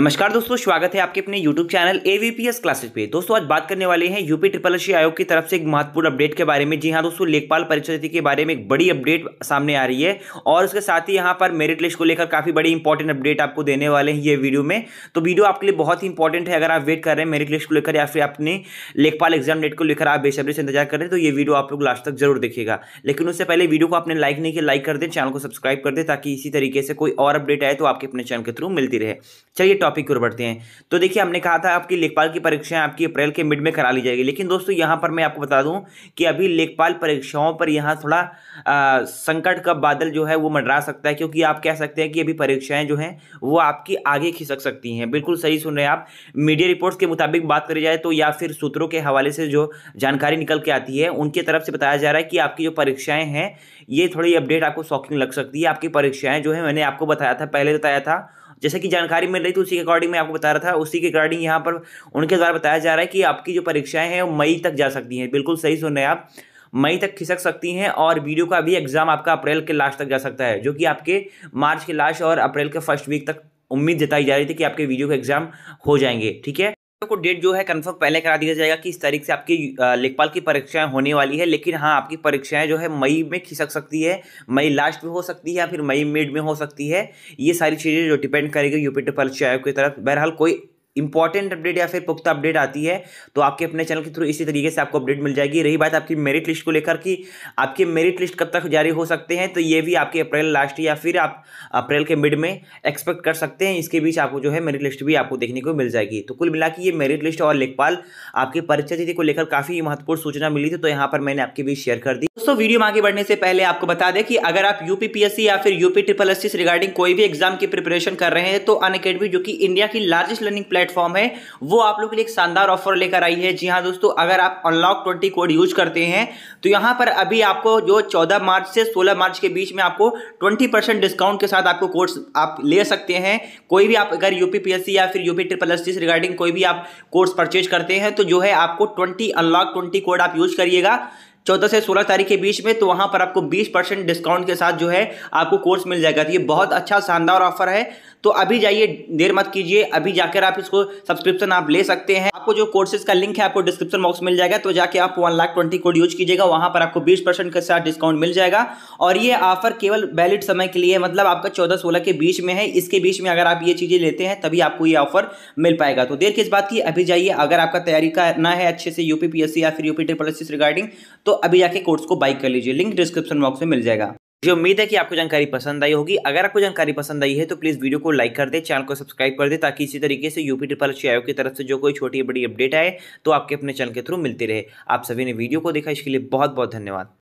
नमस्कार दोस्तों स्वागत है आपके अपने YouTube चैनल एवीपीएस क्लासेस पे दोस्तों आज बात करने वाले हैं यूपी ट्रिपल एस आयोग की तरफ से एक महत्वपूर्ण अपडेट के बारे में जी हाँ दोस्तों लेखपाल परिस्थिति के बारे में एक बड़ी अपडेट सामने आ रही है और उसके साथ ही यहाँ पर मेरिट लिस्ट को लेकर काफी बड़ी इंपॉर्टेंट अपडेट आपको देने वाले हैं ये वीडियो में तो वीडियो आपके लिए बहुत ही इंपॉर्टेंट है अगर आप वेट कर रहे हैं मेरिट लिस्ट को लेकर या फिर अपने लेखपाल एग्जाम डेट को लेकर आप बेसब्री से इंतजार करें तो ये वीडियो आप लोग लास्ट तक जरूर देखिएगा लेकिन उससे पहले वीडियो को आपने लाइक नहीं किया लाइक कर दें चैनल को सब्सक्राइब कर दें ताकि इसी तरीके से कोई और अपडेट आए तो आपके अपने चैनल के थ्रू मिलती रहे चलिए टॉपिक की ओर बढ़ते हैं तो देखिए हमने कहा था आपकी लेखपाल की परीक्षाएं आपकी अप्रैल के मिड में करा ली जाएगी लेकिन दोस्तों यहाँ पर मैं आपको बता दूँ कि अभी लेखपाल परीक्षाओं पर यहाँ थोड़ा आ, संकट का बादल जो है वो मंडरा सकता है क्योंकि आप कह सकते हैं कि अभी परीक्षाएं जो हैं वो आपकी आगे खिसक सकती हैं बिल्कुल सही सुन रहे हैं आप मीडिया रिपोर्ट्स के मुताबिक बात करी जाए तो या फिर सूत्रों के हवाले से जो जानकारी निकल के आती है उनकी तरफ से बताया जा रहा है कि आपकी जो परीक्षाएं हैं ये थोड़ी अपडेट आपको शॉकिंग लग सकती है आपकी परीक्षाएं जो है मैंने आपको बताया था पहले बताया था जैसे कि जानकारी मिल रही थी उसी के अकॉर्डिंग मैं आपको बता रहा था उसी के अकॉर्डिंग यहाँ पर उनके द्वारा बताया जा रहा है कि आपकी जो परीक्षाएं हैं वो मई तक जा सकती हैं बिल्कुल सही सुन रहे हैं आप मई तक खिसक सकती हैं और वीडियो का भी एग्जाम आपका अप्रैल के लास्ट तक जा सकता है जो कि आपके मार्च के लास्ट और अप्रैल के फर्स्ट वीक तक उम्मीद जताई जा रही थी कि आपके वीडियो का एग्जाम हो जाएंगे ठीक है आपको डेट जो है कन्फर्म पहले करा दिया जाएगा कि इस तारीख से आपकी लेखपाल की परीक्षाएं होने वाली है लेकिन हाँ आपकी परीक्षाएं जो है मई में खिसक सकती है मई लास्ट में हो सकती है या फिर मई मिड में हो सकती है ये सारी चीज़ें जो डिपेंड करेगी यूपी ट्रिपल परीक्षा आयोग की तरफ बहरहाल कोई इंपॉर्टेंट अपडेट या फिर पुख्ता अपडेट आती है तो आपके अपने चैनल के थ्रू इसी तरीके से आपको अपडेट मिल जाएगी रही बात आपकी मेरिट लिस्ट को लेकर कि आपके मेरिट लिस्ट कब तक जारी हो सकते हैं तो ये भी आपके अप्रैल लास्ट या फिर आप अप्रैल के मिड में एक्सपेक्ट कर सकते हैं इसके बीच आपको जो है मेरिट लिस्ट भी आपको देखने को मिल जाएगी तो कुल मिला ये मेरिट लिस्ट और लेखपाल आपकी परीक्षा तिथि को लेकर काफ़ी महत्वपूर्ण सूचना मिली थी तो यहाँ पर मैंने आपके बीच शेयर कर दी दोस्तों वीडियो में आगे बढ़ने से पहले आपको बता दें कि अगर आप यूपीपीएससी या फिर यूपी ट्रिपल एस रिगार्डिंग कोई भी एग्जाम की प्रिपरेशन कर रहे हैं तो अन जो कि इंडिया की लार्जेस्ट लर्निंग प्लेटफॉर्म प्लेटफॉर्म है वो आप लोग के लिए एक शानदार ऑफर लेकर आई है जी हाँ दोस्तों अगर आप अनलॉक ट्वेंटी कोड यूज करते हैं तो यहाँ पर अभी आपको जो चौदह मार्च से सोलह मार्च के बीच में आपको ट्वेंटी परसेंट डिस्काउंट के साथ आपको कोर्स आप ले सकते हैं कोई भी आप अगर यूपीपीएससी या फिर यूपी ट्रिपल एस से रिगार्डिंग कोई भी आप कोर्स परचेज करते हैं तो जो है आपको ट्वेंटी अनलॉक ट्वेंटी कोड आप यूज करिएगा चौदह से सोलह तारीख के बीच में तो वहाँ पर आपको बीस परसेंट डिस्काउंट के साथ जो है आपको कोर्स मिल जाएगा तो ये बहुत अच्छा शानदार ऑफर है तो अभी जाइए देर मत कीजिए अभी जाकर आप इसको सब्सक्रिप्शन आप ले सकते हैं आपको जो कोर्सेज का लिंक है आपको डिस्क्रिप्शन बॉक्स मिल जाएगा तो जाके आप one lakh twenty code use कीजिएगा वहां पर आपको बीस परसेंट के साथ डिस्काउंट मिल जाएगा और ये ऑफर केवल वैलिड समय के लिए मतलब आपका चौदह सोलह के बीच में है इसके बीच में अगर आप ये चीज़ें लेते हैं तभी आपको ये ऑफर मिल पाएगा तो देर किस बात की अभी जाइए अगर आपका तैयारी करना है अच्छे से यूपीपीएससी या फिर यूपी ट्रिपल रिगार्डिंग तो अभी जाके कोर्स को बाइक कर लीजिए लिंक डिस्क्रिप्शन बॉक्स में मिल जाएगा मुझे उम्मीद है कि आपको जानकारी पसंद आई होगी अगर आपको जानकारी पसंद आई है तो प्लीज़ वीडियो को लाइक कर दे चैनल को सब्सक्राइब कर दे ताकि इसी तरीके से यूपी ट्रिपल एच आयोग की तरफ से जो कोई छोटी बड़ी अपडेट आए तो आपके अपने चैनल के थ्रू मिलती रहे आप सभी ने वीडियो को देखा इसके लिए बहुत बहुत धन्यवाद